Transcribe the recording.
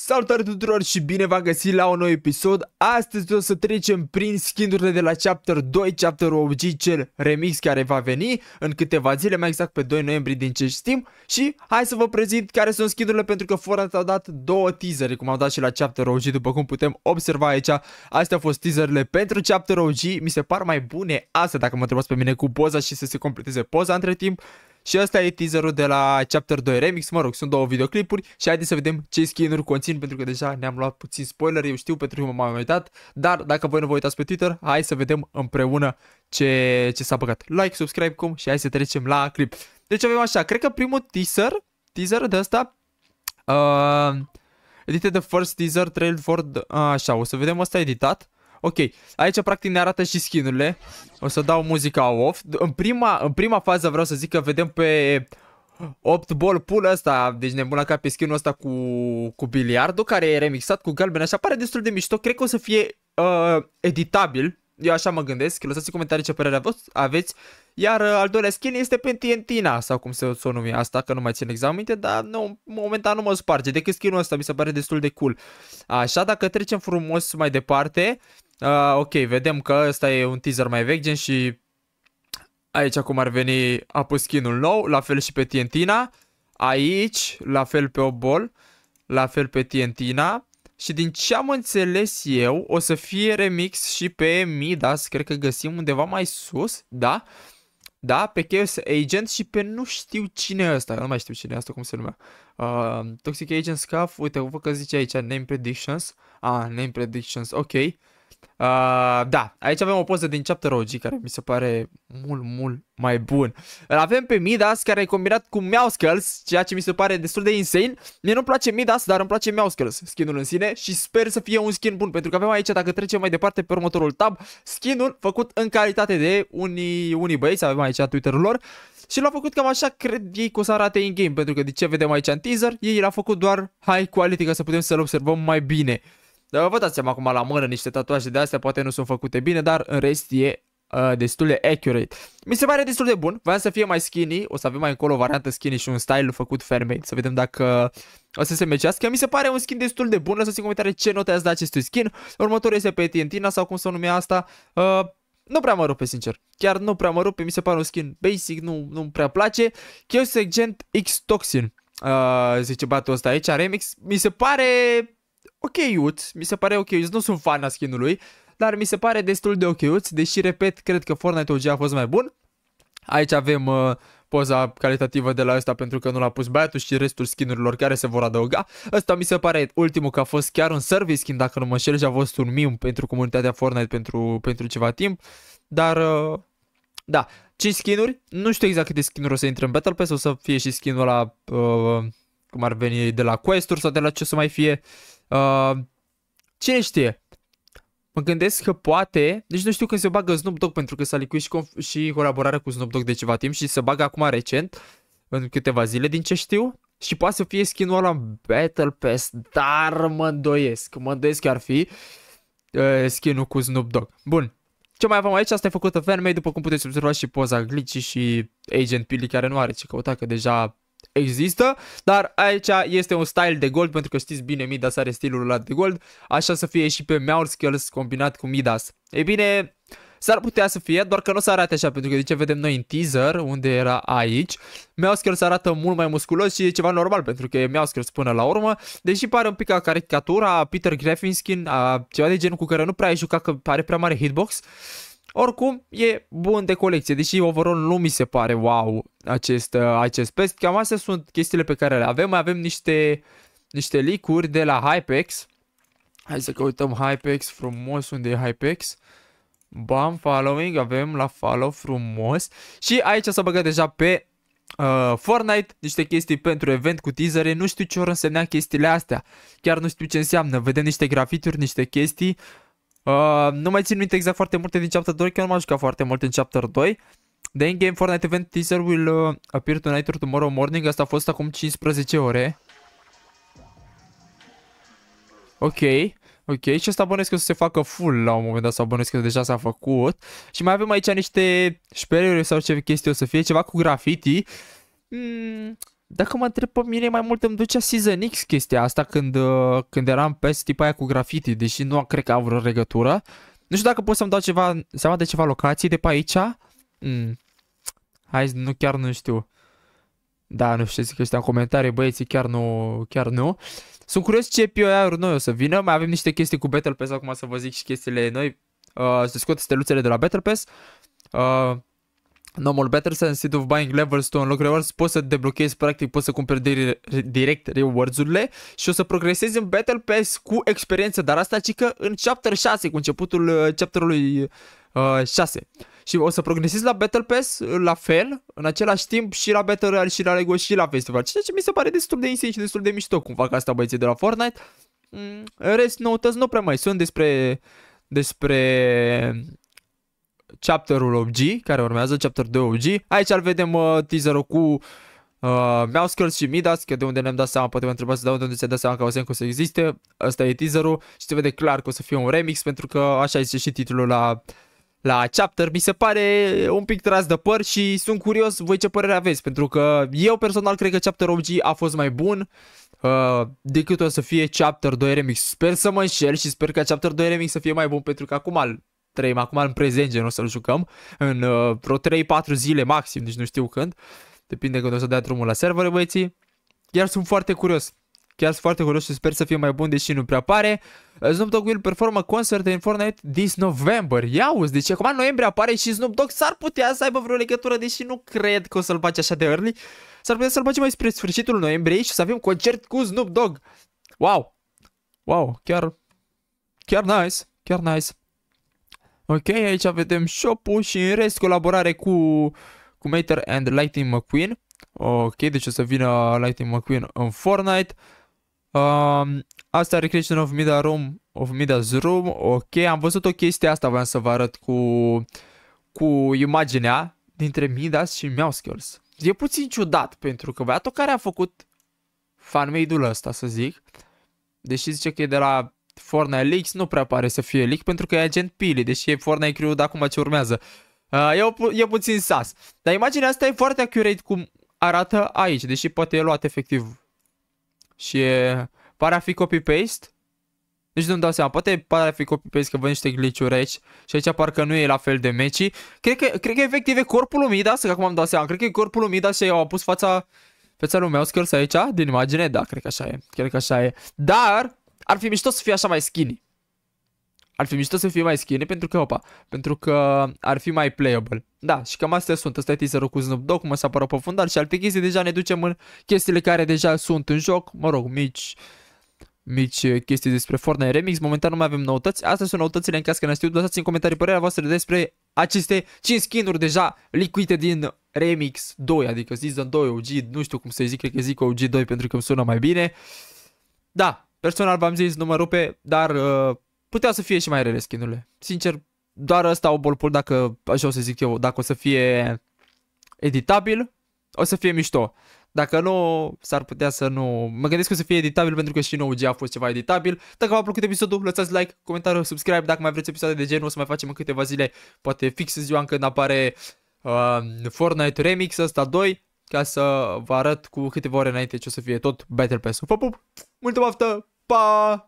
Salutare tuturor și bine v-am găsit la un nou episod Astăzi o să trecem prin skin de la Chapter 2, Chapter OG, cel remix care va veni în câteva zile, mai exact pe 2 noiembrie din ce știm Și hai să vă prezint care sunt skin pentru că fără au dat două teasere, cum au dat și la Chapter OG, după cum putem observa aici Astea au fost teaserele pentru Chapter OG, mi se par mai bune astea dacă mă întrebați pe mine cu poza și să se completeze poza între timp și asta e teaserul de la Chapter 2 Remix, mă rog, sunt două videoclipuri și haideți să vedem ce skin-uri conțin, pentru că deja ne-am luat puțin spoiler, eu știu, pentru că m-am uitat, dar dacă voi nu vă uitați pe Twitter, hai să vedem împreună ce, ce s-a băgat. Like, subscribe, cum și hai să trecem la clip. Deci avem așa, cred că primul teaser, teaser de asta, uh, edited the first teaser trail for, the, uh, așa, o să vedem asta editat. Ok, aici practic ne arată și skinurile. O să dau muzica off. În prima, în prima fază vreau să zic că vedem pe 8 ball pool ăsta, deci ne ca pe skinul ăsta cu, cu biliardul, care e remixat cu galben, așa pare destul de mișto. Cred că o să fie uh, editabil eu așa mă gândesc. Lăsați în comentarii ce părere aveți. Iar uh, al doilea skin este Pentientina, sau cum se o numi asta, că nu mai țin exact minte, dar nu, momentan nu mă sparge. Decât skinul ăsta mi se pare destul de cool. Așa, dacă trecem frumos mai departe, uh, ok, vedem că ăsta e un teaser mai vechi, gen și aici acum ar veni apus skinul nou, la fel și pe Tientina. Aici, la fel pe Obol, la fel pe Tientina. Și din ce am înțeles eu, o să fie remix și pe Midas, cred că găsim undeva mai sus, da? Da, pe Chaos Agent și pe nu știu cine e ăsta, nu mai știu cine e ăsta, cum se numea. Uh, Toxic Agent Scuff, uite, văd că zice aici Name Predictions. Ah, Name Predictions, ok. Uh, da, aici avem o poză din Chapter care mi se pare mult, mult mai bun. Îl avem pe Midas care e combinat cu Meowskulls, ceea ce mi se pare destul de insane. Mie nu-mi place Midas, dar îmi place Meowskulls, skinul în sine și sper să fie un skin bun, pentru că avem aici, dacă trecem mai departe pe următorul tab, skinul făcut în calitate de unii, unii băieți, avem aici Twitter-ul lor. Și l-au făcut cam așa, cred ei că o să arate in-game, pentru că de ce vedem aici în teaser, ei l-au făcut doar high quality ca să putem să-l observăm mai bine. Dar vă dați seama acum la mână niște tatuaje de astea, poate nu sunt făcute bine, dar în rest e uh, destul de accurate. Mi se pare destul de bun, voiam să fie mai skinny, o să avem mai încolo o variantă skinny și un style făcut fermate. să vedem dacă o să se mecească. Mi se pare un skin destul de bun, lăsați în comentarii ce note ați da acestui skin. Următorul este pe Tientina sau cum se numea asta. Uh, nu prea mă rupe, sincer. Chiar nu prea mă rupe, mi se pare un skin basic, nu, nu prea place. Chiosegent X Toxin, uh, zice batul ăsta aici, remix. Mi se pare -uț. mi se pare -uț. nu sunt fan a skin-ului, dar mi se pare destul de -uț. deși, repet, cred că Fortnite OG a fost mai bun. Aici avem uh, poza calitativă de la ăsta pentru că nu l-a pus băiatul și restul skinurilor care se vor adăuga. Ăsta mi se pare ultimul că a fost chiar un service skin, dacă nu mă înșel, și a fost un meme pentru comunitatea Fortnite pentru, pentru ceva timp. Dar, uh, da, 5 skinuri, nu știu exact câte skinuri o să intre în Battle Pass, o să fie și skinul ăla uh, cum ar veni de la quest-uri sau de la ce să mai fie. Uh, cine știe? Mă gândesc că poate, deci nu știu când se bagă Snoop Dogg pentru că s-a licuit și, conf- și colaborarea cu Snoop Dogg de ceva timp și se bagă acum recent, în câteva zile din ce știu. Și poate să fie skin-ul ăla în Battle Pass, dar mă îndoiesc, mă îndoiesc că ar fi uh, skin-ul cu Snoop Dogg. Bun, ce mai avem aici, asta e făcută fanmade, după cum puteți observa și poza Glitchy și Agent Pili care nu are ce căuta, că deja există, dar aici este un style de gold pentru că știți bine Midas are stilul ăla de gold, așa să fie și pe Skills combinat cu Midas. Ei bine, S-ar putea să fie, doar că nu s să arate așa, pentru că de ce vedem noi în teaser, unde era aici, Skills arată mult mai musculos și e ceva normal, pentru că e Skills până la urmă, deși pare un pic ca caricatura a Peter skin, a ceva de genul cu care nu prea ai jucat, că are prea mare hitbox, oricum, e bun de colecție, deși overall nu mi se pare wow acest, uh, acest pest. Cam astea sunt chestiile pe care le avem. Mai avem niște, niște licuri de la Hypex. Hai să căutăm Hypex frumos, unde e Hypex? Bam, following, avem la follow frumos. Și aici s-a băgat deja pe uh, Fortnite, niște chestii pentru event cu teasere, nu știu ce ori însemna chestiile astea. Chiar nu știu ce înseamnă, vedem niște grafituri, niște chestii. Uh, Uh, nu mai țin minte exact foarte multe din Chapter 2, că nu m-am jucat foarte mult în Chapter 2. The in-game Fortnite event teaser will uh, appear tonight or tomorrow morning. Asta a fost acum 15 ore. Ok. Ok, și asta bănesc că o să se facă full la un moment dat sau bănesc că deja s-a făcut. Și mai avem aici niște șperuri sau ce chestii o să fie, ceva cu graffiti. Mm, dacă mă întreb pe mine, mai mult îmi ducea Season X chestia asta când, uh, când eram pe tipa aia cu graffiti, deși nu cred că au vreo regătură. Nu știu dacă pot să-mi dau ceva, seama de ceva locații de pe aici. Mm. Hai, nu chiar nu știu. Da, nu știu ce zic ăștia în comentarii, băieții, chiar nu, chiar nu. Sunt curios ce POI-uri noi o să vină, mai avem niște chestii cu Battle Pass acum să vă zic și chestiile noi. Uh, se scot steluțele de la Battle Pass. Uh, No More Battles instead of buying levels to unlock rewards, poți să deblochezi, practic, poți să cumperi de direct rewards-urile și o să progresezi în Battle Pass cu experiență, dar asta cică în chapter 6, cu începutul uh, chapterului uh, 6. Și o să progresezi la Battle Pass uh, la fel, în același timp și la Battle Royale și la LEGO și la Festival, ceea ce mi se pare destul de insane și destul de mișto cum fac asta băieții de la Fortnite. Mm, în rest, noutăți nu prea mai sunt despre despre chapterul OG, care urmează, chapter 2 OG. Aici îl vedem uh, teaserul cu uh, Mouskirls și Midas, că de unde ne-am dat seama, poate mă întrebați de da, unde se dat seama că o să existe. Asta e teaserul și se vede clar că o să fie un remix, pentru că așa este și titlul la la chapter, mi se pare un pic tras de păr și sunt curios voi ce părere aveți, pentru că eu personal cred că chapter OG a fost mai bun uh, decât o să fie chapter 2 remix. Sper să mă înșel și sper că chapter 2 remix să fie mai bun, pentru că acum trăim acum în prezent gen o să-l jucăm, în uh, vreo 3-4 zile maxim, deci nu știu când, depinde când o să dea drumul la server, băieții. Iar sunt foarte curios, chiar sunt foarte curios și sper să fie mai bun, deși nu prea pare. Uh, Snoop Dogg will perform a concert in Fortnite this November. Ia uzi, deci acum în noiembrie apare și Snoop Dogg s-ar putea să aibă vreo legătură, deși nu cred că o să-l faci așa de early. S-ar putea să-l facem mai spre sfârșitul noiembrie și să avem concert cu Snoop Dogg. Wow! Wow, chiar... Chiar nice, chiar nice. Ok, aici vedem shop-ul și în rest colaborare cu, cu Mater and Lightning McQueen. Ok, deci o să vină Lightning McQueen în Fortnite. Um, asta Recreation of Mida Room, of Mida's Room. Ok, am văzut o chestie asta, voiam să vă arăt cu, cu imaginea dintre Midas și Meowskirls. E puțin ciudat, pentru că băiatul care a făcut fanmade-ul ăsta, să zic, deși zice că e de la Forna Leaks nu prea pare să fie leak pentru că e agent Pili, deși e Forna Crew de acum ce urmează. Uh, e, o, e puțin sas. Dar imaginea asta e foarte accurate cum arată aici, deși poate e luat efectiv. Și e, pare a fi copy-paste. Deci nu-mi dau seama, poate pare a fi copy-paste că văd niște glitch-uri aici și aici parcă nu e la fel de meci. Cred că, cred că efectiv e corpul lui Midas, că acum am dat seama, cred că e corpul lui Midas și au pus fața, fața meu scurs aici, din imagine, da, cred că așa e, cred că așa e. Dar, ar fi mișto să fie așa mai skinny. Ar fi mișto să fie mai skinny pentru că, opa, pentru că ar fi mai playable. Da, și cam astea sunt. Asta e teaserul cu Snoop Dogg, cum s-a apără pe fundal și alte chestii. Deja ne ducem în chestiile care deja sunt în joc. Mă rog, mici, mici chestii despre Fortnite Remix. Momentan nu mai avem noutăți. Astea sunt noutățile în caz că ne știu. Lăsați în comentarii părerea voastră despre aceste 5 skin-uri deja licuite din Remix 2, adică Season 2 OG, nu știu cum să-i zic, cred că zic OG 2 pentru că îmi sună mai bine. Da, Personal v-am zis, nu mă rupe, dar uh, putea să fie și mai rele skin-urile. Sincer, doar ăsta o bolpul dacă, așa o să zic eu, dacă o să fie editabil, o să fie mișto. Dacă nu, s-ar putea să nu... Mă gândesc că o să fie editabil pentru că și nou G a fost ceva editabil. Dacă v-a plăcut episodul, lăsați like, comentariu, subscribe. Dacă mai vreți episoade de genul, o să mai facem în câteva zile. Poate fix ziua când apare uh, Fortnite Remix ăsta 2 ca să vă arăt cu câteva ore înainte ce o să fie tot Battle Pass-ul. pup! Muito boa, pá!